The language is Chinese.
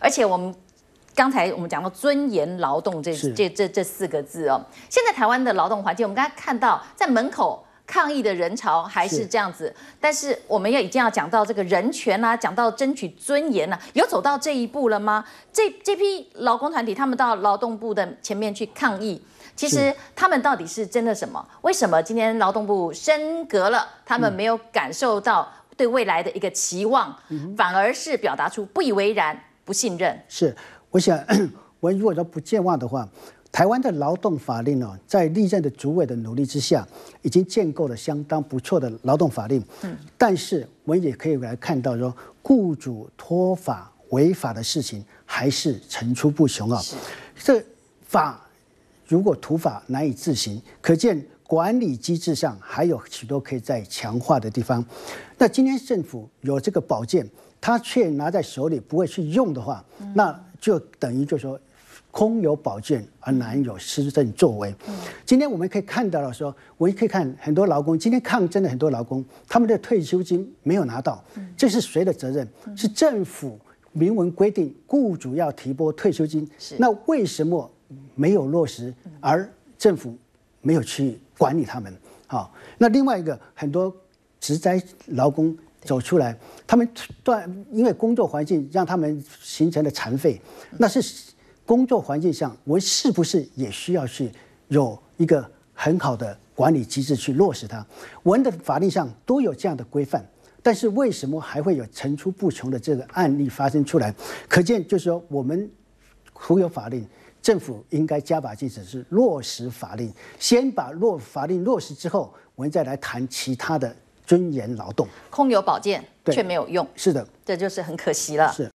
而且我们刚才我们讲到尊严劳动这这这这四个字哦，现在台湾的劳动环境，我们刚才看到在门口抗议的人潮还是这样子，但是我们要一定要讲到这个人权啦，讲到争取尊严啦，有走到这一步了吗？这这批劳工团体他们到劳动部的前面去抗议，其实他们到底是真的什么？为什么今天劳动部升格了，他们没有感受到对未来的一个期望，反而是表达出不以为然？不信任是，我想，我如果说不健忘的话，台湾的劳动法令呢，在历任的主委的努力之下，已经建构了相当不错的劳动法令。嗯，但是我们也可以来看到说，雇主脱法违法的事情还是层出不穷啊。这法如果土法难以自行，可见。管理机制上还有许多可以再强化的地方。那今天政府有这个宝剑，他却拿在手里不会去用的话，那就等于就是说空有宝剑而难有施政作为。今天我们可以看到了说，我们可以看很多劳工今天抗争的很多劳工，他们的退休金没有拿到，这是谁的责任？是政府明文规定雇主要提拨退休金，那为什么没有落实？而政府没有去。管理他们，好。那另外一个，很多职灾劳工走出来，他们断因为工作环境让他们形成了残废，那是工作环境上，我是不是也需要去有一个很好的管理机制去落实它？我们的法律上都有这样的规范，但是为什么还会有层出不穷的这个案例发生出来？可见就是说，我们忽有法令，政府应该加把劲，只是落实法令。先把落法令落实之后，我们再来谈其他的尊严劳动。空有宝剑却没有用，是的，这就是很可惜了。是。